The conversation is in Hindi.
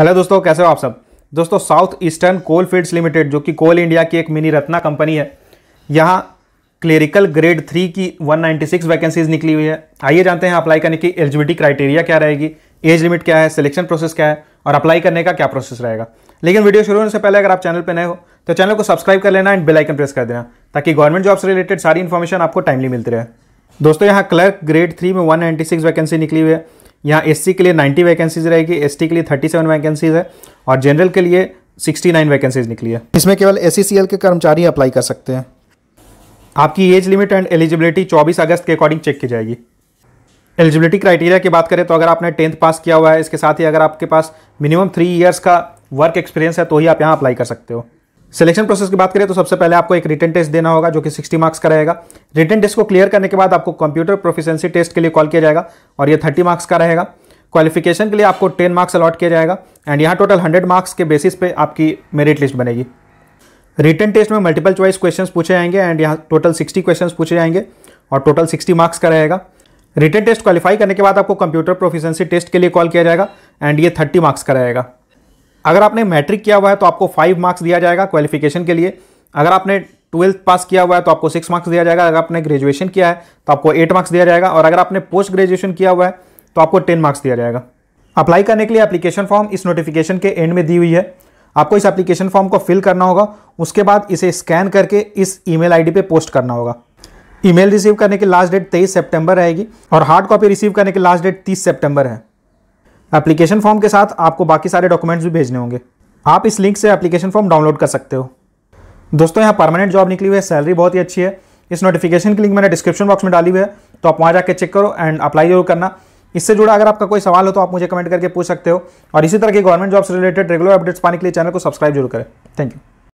हेलो दोस्तों कैसे हो आप सब दोस्तों South Eastern Coalfields Limited जो कि कोल इंडिया की एक मिनी रत्ना कंपनी है यहाँ क्लेरिकल ग्रेड थ्री की 196 वैकेंसीज निकली हुई है आइए जानते हैं अप्लाई करने की एलिजिबिलिटी क्राइटेरिया क्या रहेगी एज लिमिट क्या है सिलेक्शन प्रोसेस क्या है और अप्लाई करने का क्या प्रोसेस रहेगा लेकिन वीडियो शुरू होने से पहले अगर आप चैनल पर नए हो तो चैनल को सब्सक्राइब कर लेना एंड बेलाइकन प्रेस कर देना ताकि गवर्नमेंट जॉब से रिलेटेड सारी इन्फॉर्मेशन आपको टाइमली मिलती रहे दोस्तों यहाँ क्लर्क ग्रेड थ्री में सिक्स वैकेंसी निकली हुई है यहाँ एससी के लिए 90 वैकेंसीज रहेगी एसटी के लिए 37 वैकेंसीज है और जनरल के लिए 69 वैकेंसीज निकली है इसमें केवल एस e के कर्मचारी अप्लाई कर सकते हैं आपकी एज लिमिट एंड एलिजिबिलिटी 24 अगस्त के अकॉर्डिंग चेक की जाएगी एलिजिबिलिटी क्राइटेरिया की बात करें तो अगर आपने टेंथ पास किया हुआ है इसके साथ ही अगर आपके पास मिनिमम थ्री ईयर्स का वर्क एक्सपीरियंस है तो ही आप यहाँ अप्लाई कर सकते हो सिलेक्शन प्रोसेस की बात करें तो सबसे पहले आपको एक रिटर्न टेस्ट देना होगा जो कि 60 मार्क्स का रहेगा रिटर्न टेस्ट को क्लियर करने के बाद आपको कंप्यूटर प्रोफिशेंसी टेस्ट के लिए कॉल किया जाएगा और ये 30 मार्क्स का रहेगा क्वालिफिकेशन के लिए आपको 10 मार्क्स अलॉट किया जाएगा एंड यहाँ टोटल 100 मार्क्स के बेसिस पे आपकी मेरिट लिस्ट बनेगी रिटर्न टेस्ट में मल्टीपल चॉइस क्वेश्चन पूछे जाएंगे एंड यहाँ टोटल सिक्सटी क्वेश्चन पूछे जाएंगे और टोटल सिक्सटी मार्क्स का रहेगा रिटर्न टेस्ट क्वालिफाई करने के बाद आपको कंप्यूटर प्रोफिशेंसी टेस्ट के लिए कॉल किया जाएगा एंड ये थर्टी मार्क्स का रहेगा अगर आपने मैट्रिक किया हुआ है तो आपको फाइव मार्क्स दिया जाएगा क्वालिफिकेशन के लिए अगर आपने ट्वेल्थ पास किया हुआ है तो आपको सिक्स मार्क्स दिया जाएगा अगर आपने ग्रेजुएशन किया है तो आपको एट मार्क्स दिया जाएगा और अगर आपने पोस्ट ग्रेजुएशन किया हुआ है तो आपको टेन मार्क्स दिया जाएगा अप्लाई करने के लिए एप्लीकेशन फॉर्म इस नोटिफिकेशन के एंड में दी हुई है आपको इस एप्लीकेशन फॉर्म को फिल करना होगा उसके बाद इसे स्कैन करके इस ईमेल आईडी पे पोस्ट करना होगा ईमेल रिसीव करने की लास्ट डेट 23 सितंबर रहेगी और हार्ड कॉपी रिसीव करने की लास्ट डेट 30 सितंबर है एप्लीकेशन फॉर्म के साथ आपको बाकी सारे डॉक्यूमेंट्स भी भेजने होंगे आप इस लिंक से एप्लीकेशन फॉर्म डाउनलोड कर सकते हो दोस्तों यहाँ परमानेंट जॉब निकली हुई है सैलरी बहुत ही अच्छी है इस नोटिफिकेशन की लिंक मैंने डिस्क्रिप्शन बॉक्स में डाली हुई है तो आप वहाँ जाकर चेक करो एंड अप्लाई जरूर करना इससे जुड़ा अगर आपका कोई सवाल हो तो आप मुझे कमेंट करके पूछ सकते हो और इसी तरह के government jobs related regular updates पाने के लिए चैनल को सब्सक्राइब जरूर करें थैंक यू